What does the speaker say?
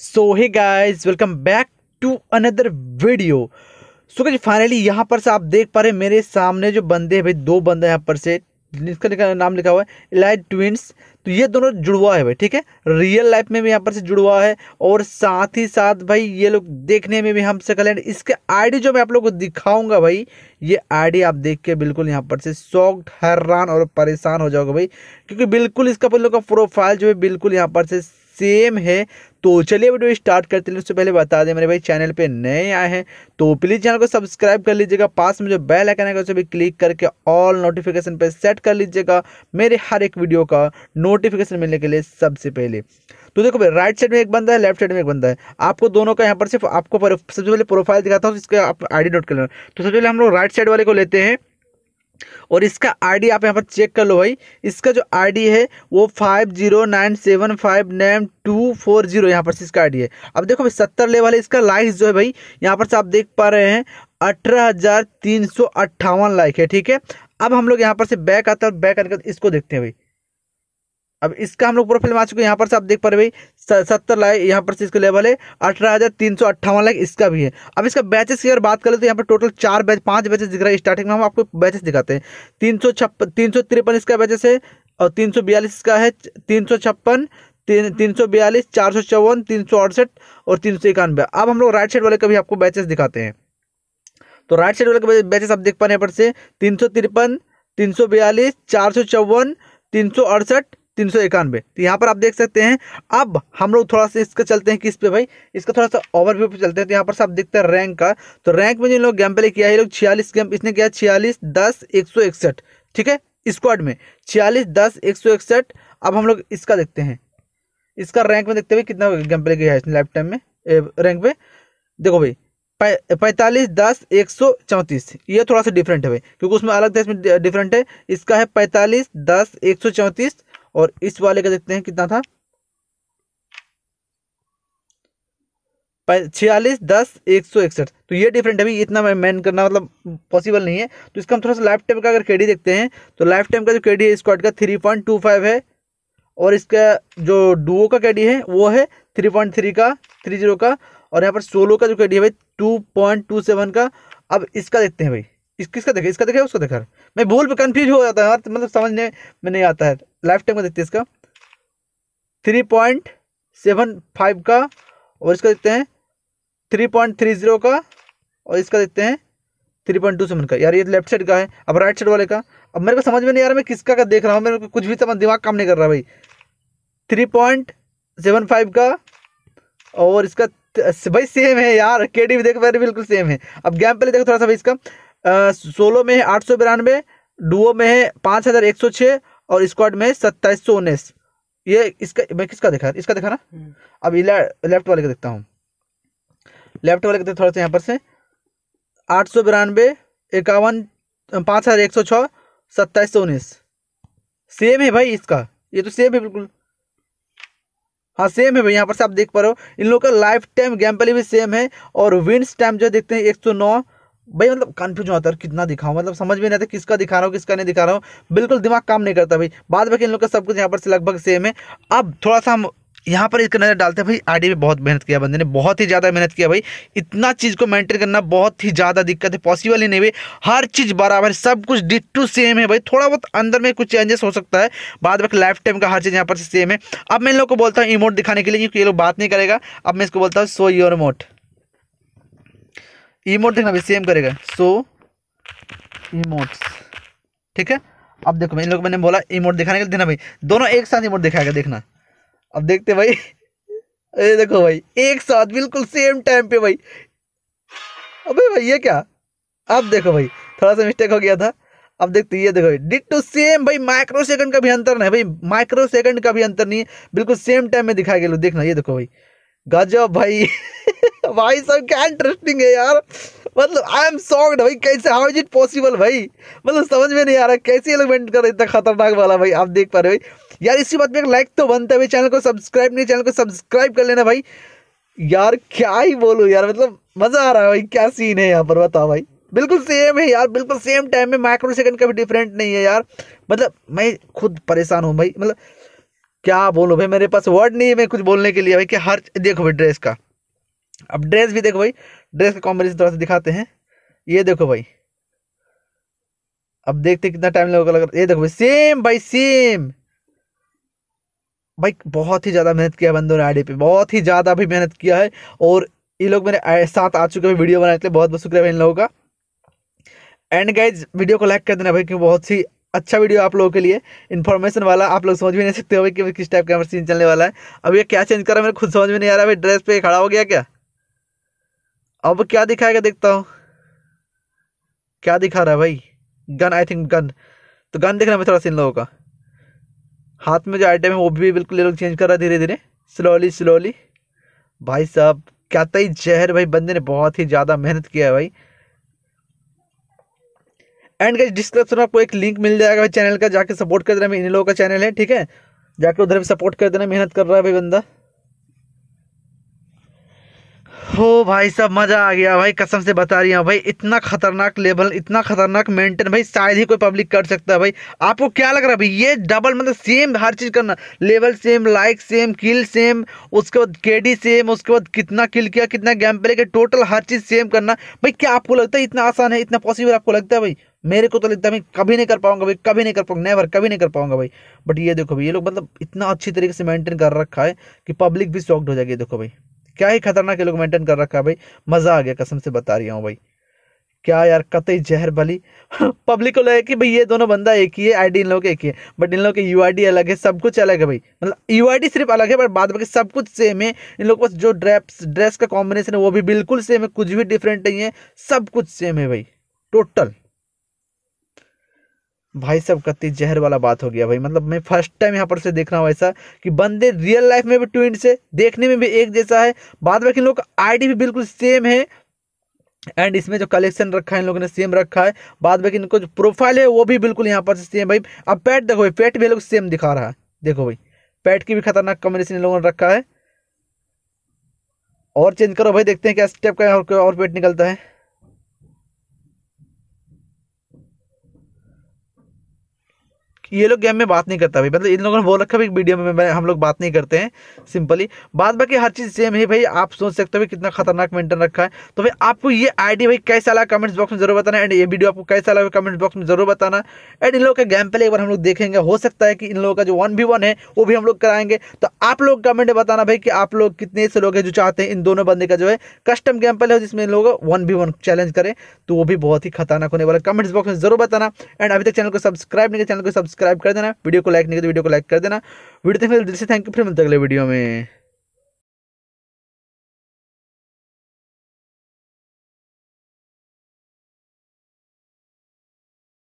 So hey guys welcome back to another video so guys finally यहाँ पर से आप देख पा रहे हैं मेरे सामने जो बंदे हैं भाई दो बंदे यहाँ पर से जिसका लिखा नाम लिखा हुआ है इलाइट ट्विंस तो ये दोनों जुड़वा है भाई ठीक है रियल लाइफ में भी यहाँ पर से जुड़वा है और साथ ही साथ भाई ये लोग देखने में भी हमसे कलेक्ट इसके आईडी जो मैं आप लोगों को दिखाऊंगा भाई ये आईडी आप देख के बिल्कुल यहाँ पर से शॉक्ड हैरान और परेशान हो जाओगे भाई क्योंकि बिल्कुल इसका लोग का प्रोफाइल जो है बिल्कुल यहाँ पर से सेम है तो चलिए वीडियो स्टार्ट करते हैं उससे पहले बता दें मेरे भाई चैनल पे नए आए हैं तो प्लीज़ चैनल को सब्सक्राइब कर लीजिएगा पास में जो बेल आइकन है उसे भी क्लिक करके ऑल नोटिफिकेशन पे सेट कर लीजिएगा मेरे हर एक वीडियो का नोटिफिकेशन मिलने के लिए सबसे पहले तो देखो भाई राइट साइड में एक बंदा है लेफ्ट साइड में एक बंदा है आपको दोनों का यहाँ पर सिर्फ आपको सबसे पहले प्रोफाइल दिखाता हूँ इसका आप आई नोट कर लेना तो सबसे पहले हम लोग राइट साइड वाले को लेते हैं और इसका आईडी आप यहाँ पर चेक कर लो भाई इसका जो आईडी है वो five zero nine seven five nine two four zero यहाँ पर से इसका आईडी है अब देखो भाई सत्तर लेवल है इसका लाइक्स जो है भाई यहाँ पर से आप देख पा रहे हैं अठारह हज़ार तीन सौ अट्ठावन लाइक है ठीक है अब हम लोग यहाँ पर से बैक आता है बैक आने इसको देखते हैं भाई अब इसका हम लोग प्रोफाइल में आ चुके हैं यहाँ पर से आप देख पा रहे भाई सत्तर लाइक यहाँ पर से इसका लेवल है अठारह हज़ार तीन सौ अट्ठावन लाइक इसका भी है अब इसका बैचेस की अगर बात करें तो यहाँ पर टोटल चार बैच पांच बैचेस दिख रहा है स्टार्टिंग में हम आपको बैचेस दिखाते हैं तीन सौ छप्पन तीन सौ तिरपन इसका बैचेस है और तीन सौ बयालीस इसका है तीन सौ छप्पन तीन तीन सौ बयालीस चार सौ चौवन तीन सौ अड़सठ और तीन सौ इक्यानवे अब हम लोग राइट साइड वाले का भी आपको बैचेस दिखाते हैं तो राइट साइड वाले बैचेस आप देख पा रहे हैं यहाँ पर से तीन सौ तिरपन तीन सौ बयालीस चार सौ चौवन तीन सौ अड़सठ तीन सौ इक्यानवे तो यहाँ पर आप देख सकते हैं अब हम लोग थोड़ा सा इसका चलते हैं किस पे भाई इसका थोड़ा सा ओवरव्यू पे चलते हैं तो यहाँ पर आप देखते हैं रैंक का तो रैंक में जिन लोग गेम प्ले किया है लोग छियालीस गेम इसने किया छियालीस दस एक सौ इकसठ ठीक है स्क्वाड में छियालीस दस एक सौ इकसठ अब हम लोग इसका देखते हैं इसका रैंक में देखते हुए कितना गेम प्ले किया है इसने लाइफ टाइम में रैंक में देखो भाई पैंतालीस दस एक सौ चौंतीस ये थोड़ा सा डिफरेंट है भाई क्योंकि उसमें अलग देश में डिफरेंट है इसका है पैंतालीस दस एक सौ चौंतीस और इस वाले का देखते हैं कितना था छियालीस दस एक सौ इकसठ तो ये डिफरेंट है अभी इतना मैन करना मतलब पॉसिबल नहीं है तो इसका हम थोड़ा सा लाइफ टाइम का अगर केडी देखते हैं तो लाइफ टाइम का जो केडी है स्क्वाड का थ्री पॉइंट टू फाइव है और इसका जो डुओ का कैडी है वो है थ्री पॉइंट थ्री का थ्री जीरो का और यहाँ पर सोलो का जो कैडी है भाई टू पॉइंट टू सेवन का अब इसका देखते हैं भाई इस किसका देखा इसका देखा उसका देखा मैं भूल पे कन्फ्यूज हो जाता है यार मतलब समझने में नहीं आता है लाइफ टाइम का देखते हैं इसका थ्री पॉइंट सेवन फाइव का और इसका देखते हैं थ्री पॉइंट थ्री जीरो का और इसका देखते हैं थ्री पॉइंट टू सेवन का यार ये लेफ्ट साइड का है अब राइट साइड वाले का अब मेरे को समझ में नहीं आ रहा मैं किसका का देख रहा हूँ मेरे को कुछ भी समझ दिमाग काम नहीं कर रहा भाई थ्री पॉइंट सेवन फाइव का और इसका भाई सेम है यार के डी भी देख पा रहे बिल्कुल सेम है अब गैम पहले देखो थोड़ा सा भाई इसका सोलो में है आठ सौ बिरानवे डुओ में है पाँच हज़ार एक सौ छः और स्क्वाड में है सत्ताईस सौ उन्नीस ये इसका मैं किसका देखा इसका देखा ना हम्म। अब ये लेफ्ट वाले का देखता हूँ लेफ्ट वाले का थोड़ा सा यहाँ पर से आठ सौ बिरानवे इक्यावन पाँच हज़ार एक सौ छः सत्ताईस सौ उन्नीस सेम है भाई इसका ये तो सेम है बिल्कुल हाँ सेम है भाई यहाँ पर से आप देख पा रहे हो इन लोगों का लाइफ टाइम गेम भी सेम है और विंस टाइम जो देखते हैं एक सौ नौ भाई मतलब कन्फ्यूज होता है कितना दिखाऊँ मतलब समझ में नहीं आता किसका दिखा रहा हूँ किसका नहीं दिखा रहा हूँ बिल्कुल दिमाग काम नहीं करता भाई बाद में इन लोग का सब कुछ यहाँ पर से लगभग सेम है अब थोड़ा सा हम यहाँ पर एक नज़र डालते हैं भाई आईडी में बहुत मेहनत किया बंदे ने बहुत ही ज़्यादा मेहनत किया भाई इतना चीज़ को मेंटेन करना बहुत ही ज़्यादा दिक्कत है पॉसिबल ही नहीं भाई हर चीज़ बराबर सब कुछ डिट टू सेम है भाई थोड़ा बहुत अंदर में कुछ चेंजेस हो सकता है बाद में लाइफ टाइम का हर चीज़ यहाँ पर सेम है अब मैं इन लोग को बोलता हूँ इमोट दिखाने के लिए क्योंकि ये लोग बात नहीं करेगा अब मैं इसको बोलता हूँ सो योर इमोट इमोट देखना भी सेम करेगा सो इमोट्स ठीक है अब देखो इन लोग मैंने बोला इमोट दिखाने के लिए देना भाई दोनों एक साथ इमोट दिखाएगा देखना अब देखते भाई ये देखो भाई एक साथ बिल्कुल सेम टाइम पे भाई अबे भाई ये क्या अब देखो भाई थोड़ा सा मिस्टेक हो गया था अब देखते ये देखो भाई डिट टू सेम भाई माइक्रो सेकंड का भी अंतर नहीं भाई माइक्रो सेकंड का भी अंतर नहीं है बिल्कुल सेम टाइम में दिखाया गया देखना ये देखो भाई गजब भाई भाई सब क्या इंटरेस्टिंग है यार मतलब आई एम सॉक्ड भाई कैसे हाउ इज इट पॉसिबल भाई मतलब समझ में नहीं आ रहा कैसे ये लोग मेंट कर इतना खतरनाक वाला भाई आप देख पा रहे भाई यार इसी बात में एक लाइक तो बनता है भाई चैनल को सब्सक्राइब नहीं चैनल को सब्सक्राइब कर लेना भाई यार क्या ही बोलूँ यार मतलब मज़ा आ रहा है भाई क्या सीन है यहाँ पर बताओ भाई बिल्कुल सेम है यार बिल्कुल सेम टाइम में माइक्रो सेकंड का भी डिफरेंट नहीं है यार मतलब मैं खुद परेशान हूँ भाई मतलब क्या बोलूँ भाई मेरे पास वर्ड नहीं है मैं कुछ बोलने के लिए भाई कि हर देखो भाई ड्रेस का अब ड्रेस भी देखो भाई ड्रेस का कॉम्बिनेशन थोड़ा सा दिखाते हैं ये देखो भाई अब देखते कितना टाइम लगेगा लग ये देखो भाई सेम भाई सेम भाई बहुत ही ज़्यादा मेहनत किया है बंदों ने आईडी पे बहुत ही ज़्यादा भी मेहनत किया है और ये लोग मेरे साथ आ चुके हैं वीडियो बनाने के लिए बहुत बहुत शुक्रिया भाई इन लोगों का एंड गाइज वीडियो को लाइक कर देना भाई क्योंकि बहुत सी अच्छा वीडियो आप लोगों के लिए इन्फॉर्मेशन वाला आप लोग समझ भी नहीं सकते हो कि किस टाइप का मशीन चलने वाला है अब ये क्या चेंज करा मेरे खुद समझ में नहीं आ रहा भाई ड्रेस पे खड़ा हो गया क्या अब क्या दिखाएगा देखता हूँ क्या दिखा रहा है भाई गन आई थिंक गन तो गन दिख रहा है थोड़ा सा इन लोगों का हाथ में जो आइटम है वो भी बिल्कुल ये लोग चेंज कर रहा है धीरे धीरे स्लोली स्लोली भाई साहब क्या तई जहर भाई बंदे ने बहुत ही ज़्यादा मेहनत किया है भाई एंड गाइज डिस्क्रिप्शन में आपको एक लिंक मिल जाएगा चैनल का जाके सपोर्ट कर देना इन लोगों का चैनल है ठीक है जाके उधर भी सपोर्ट कर देना मेहनत कर रहा है भाई बंदा हो भाई सब मज़ा आ गया भाई कसम से बता रही हूँ भाई इतना खतरनाक लेवल इतना खतरनाक मेंटेन भाई शायद ही कोई पब्लिक कर सकता है भाई आपको क्या लग रहा है भाई ये डबल मतलब सेम हर चीज़ करना level same like same kill same उसके बाद केडी सेम उसके बाद कितना किल किया कितना गेम प्ले किया टोटल हर चीज़ सेम करना भाई क्या आपको लगता है इतना आसान है इतना पॉसिबल आपको लगता है भाई मेरे को तो लगता है मैं कभी नहीं कर पाऊंगा भाई कभी नहीं कर पाऊंगा नेवर कभी नहीं कर पाऊंगा भाई बट ये देखो भाई ये लोग मतलब इतना अच्छी तरीके से मेंटेन कर रखा है कि पब्लिक भी शॉक्ड हो जाएगी देखो भाई क्या ही खतरनाक लोग मेंटेन कर रखा है भाई मज़ा आ गया कसम से बता रही हूँ भाई क्या यार कतई जहर भली पब्लिक को लगे कि भाई ये दोनों बंदा एक ही है आईडी इन लोगों के एक ही है बट इन लोगों के यू अलग है सब कुछ अलग है भाई मतलब यू सिर्फ अलग है बट बाद बाकी सब कुछ सेम है इन लोगों के पास जो ड्रेस ड्रेस का कॉम्बिनेशन है वो भी बिल्कुल सेम है कुछ भी डिफरेंट नहीं है सब कुछ सेम है भाई टोटल भाई साहब कत्ती जहर वाला बात हो गया भाई मतलब मैं फर्स्ट टाइम यहाँ पर से देख रहा हूँ ऐसा कि बंदे रियल लाइफ में भी ट्विंट से देखने में भी एक जैसा है बाद में इन लोग आईडी भी बिल्कुल सेम है एंड इसमें जो कलेक्शन रखा है इन लोगों ने सेम रखा है बाद बाकी इनको जो प्रोफाइल है वो भी बिल्कुल यहाँ पर सेम भाई अब पैट देखो भाई पैट भी लोग सेम दिखा रहा है देखो भाई पैट की भी खतरनाक कॉम्बिनेशन इन लोगों ने रखा है और चेंज करो भाई देखते हैं क्या स्टेप का और पेट निकलता है ये लोग गेम में बात नहीं करता भाई मतलब इन लोगों ने बोल रखा भाई वीडियो में हम लोग बात नहीं करते हैं सिंपली बात बाकी हर चीज़ सेम है भाई आप सोच सकते हो कितना खतरनाक मेंटेन रखा है तो भाई आपको ये आईडी भाई कैसा लगा कमेंट्स बॉक्स में जरूर बताना एंड ये वीडियो आपको कैसा लगा कमेंट्स बॉक्स में जरूर बताना एंड इन लोग का गेम प्ले एक बार हम लोग देखेंगे हो सकता है कि इन लोगों का जो वन वी वन है वो भी हम लोग कराएंगे तो आप लोग कमेंट बताना भाई कि आप लोग कितने से लोग हैं जो चाहते हैं इन दोनों बंदे का जो है कस्टम गेम प्ले हो जिसमें लोग वन वी वन चैलेंज करें तो वो भी बहुत ही खतरनाक होने वाला कमेंट्स बॉक्स में जरूर बताना एंड अभी तक चैनल को सब्सक्राइब नहीं किया चैनल को सब्सक्राइब सब्सक्राइब कर देना वीडियो को लाइक नहीं तो वीडियो को लाइक कर देना वीडियो देखने दिल से थैंक यू फिर मिलते अगले वीडियो में